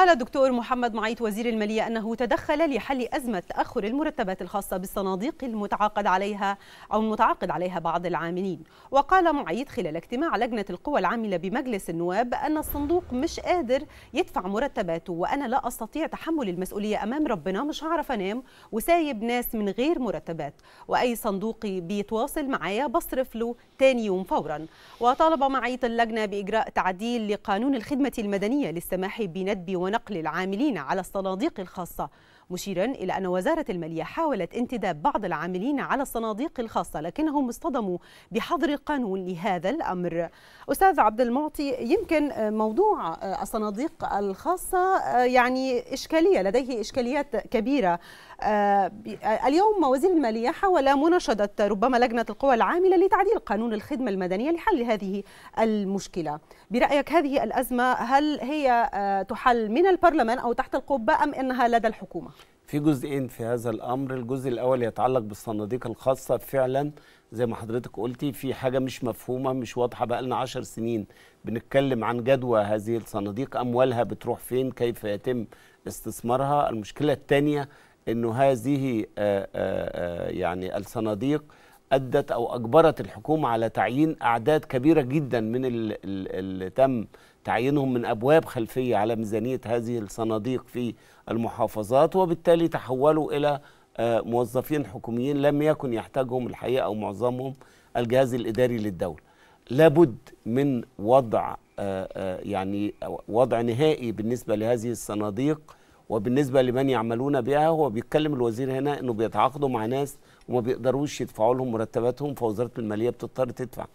قال الدكتور محمد معيط وزير المالية أنه تدخل لحل أزمة تأخر المرتبات الخاصة بالصناديق المتعاقد عليها أو المتعاقد عليها بعض العاملين وقال معيط خلال اجتماع لجنة القوى العاملة بمجلس النواب أن الصندوق مش قادر يدفع مرتباته وأنا لا أستطيع تحمل المسؤولية أمام ربنا مش هعرف أنام وسايب ناس من غير مرتبات وأي صندوقي بيتواصل معايا بصرف له تاني يوم فورا وطالب معيط اللجنة بإجراء تعديل لقانون الخدمة المدنية للسماح بندب ونقل العاملين على الصناديق الخاصة مشيرا إلى أن وزارة المالية حاولت انتداب بعض العاملين على الصناديق الخاصة لكنهم اصطدموا بحظر قانون لهذا الأمر أستاذ عبد المعطي يمكن موضوع الصناديق الخاصة آه، يعني إشكالية لديه إشكاليات كبيرة آه، اليوم وزير المالية حاول مناشدة ربما لجنة القوى العاملة لتعديل قانون الخدمة المدنية لحل هذه المشكلة برأيك هذه الأزمة هل هي آه، تحل من البرلمان أو تحت القبة أم أنها لدى الحكومة؟ في جزئين في هذا الامر الجزء الاول يتعلق بالصناديق الخاصه فعلا زي ما حضرتك قلتي في حاجه مش مفهومه مش واضحه بقى لنا 10 سنين بنتكلم عن جدوى هذه الصناديق اموالها بتروح فين كيف يتم استثمارها المشكله الثانيه انه هذه آآ آه، آآ آه، آه، يعني الصناديق ادت او اجبرت الحكومه على تعيين اعداد كبيره جدا من اللي تم تعيينهم من ابواب خلفيه على ميزانيه هذه الصناديق في المحافظات وبالتالي تحولوا الى آه، موظفين حكوميين لم يكن يحتاجهم الحقيقه او معظمهم الجهاز الاداري للدوله. لابد من وضع آه، آه، يعني وضع نهائي بالنسبه لهذه الصناديق وبالنسبه لمن يعملون بها هو بيتكلم الوزير هنا انه بيتعاقدوا مع ناس وما بيقدروش يدفعوا لهم مرتباتهم فوزاره الماليه بتضطر تدفع.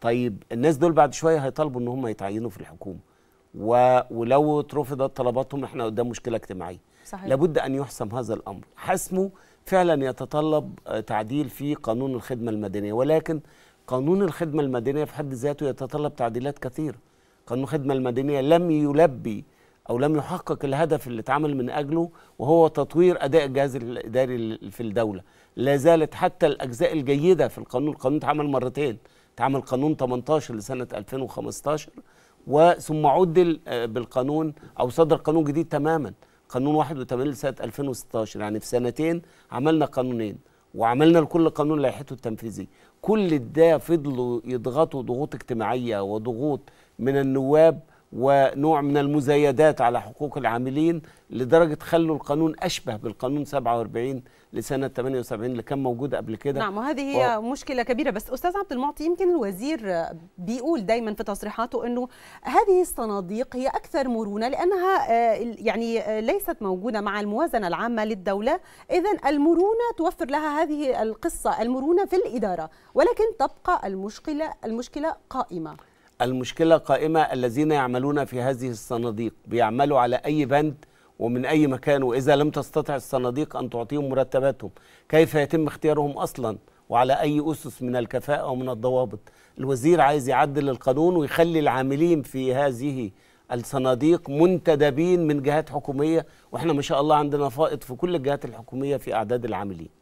طيب الناس دول بعد شويه هيطالبوا ان هم يتعينوا في الحكومه. و... ولو اترفضت طلباتهم احنا قدام مشكله اجتماعيه. صحيح. لابد ان يحسم هذا الامر، حسمه فعلا يتطلب آه، تعديل في قانون الخدمه المدنيه ولكن قانون الخدمه المدنيه في حد ذاته يتطلب تعديلات كثيره. قانون الخدمه المدنيه لم يلبي او لم يحقق الهدف اللي اتعمل من اجله وهو تطوير اداء الجهاز الاداري في الدوله لا زالت حتى الاجزاء الجيده في القانون القانون اتعمل مرتين اتعمل قانون 18 لسنه 2015 وثم عدل آه، بالقانون او صدر قانون جديد تماما قانون 81 لسنه 2016 يعني في سنتين عملنا قانونين وعملنا لكل قانون لائحته التنفيذيه كل ده فضلوا يضغطوا ضغوط اجتماعيه وضغوط من النواب ونوع من المزايدات على حقوق العاملين لدرجة خلوا القانون أشبه بالقانون 47 لسنة 78 اللي كان موجود قبل كده نعم وهذه هي و... مشكلة كبيرة بس أستاذ عبد المعطي يمكن الوزير بيقول دايما في تصريحاته أنه هذه الصناديق هي أكثر مرونة لأنها آه، يعني آه، ليست موجودة مع الموازنة العامة للدولة إذا المرونة توفر لها هذه القصة المرونة في الإدارة ولكن تبقى المشكلة المشكلة قائمة المشكلة قائمة الذين يعملون في هذه الصناديق بيعملوا على أي بند ومن أي مكان وإذا لم تستطع الصناديق أن تعطيهم مرتباتهم كيف يتم اختيارهم أصلا وعلى أي أسس من الكفاءة ومن الضوابط الوزير عايز يعدل القانون ويخلي العاملين في هذه الصناديق منتدبين من جهات حكومية وإحنا ما شاء الله عندنا فائض في كل الجهات الحكومية في أعداد العاملين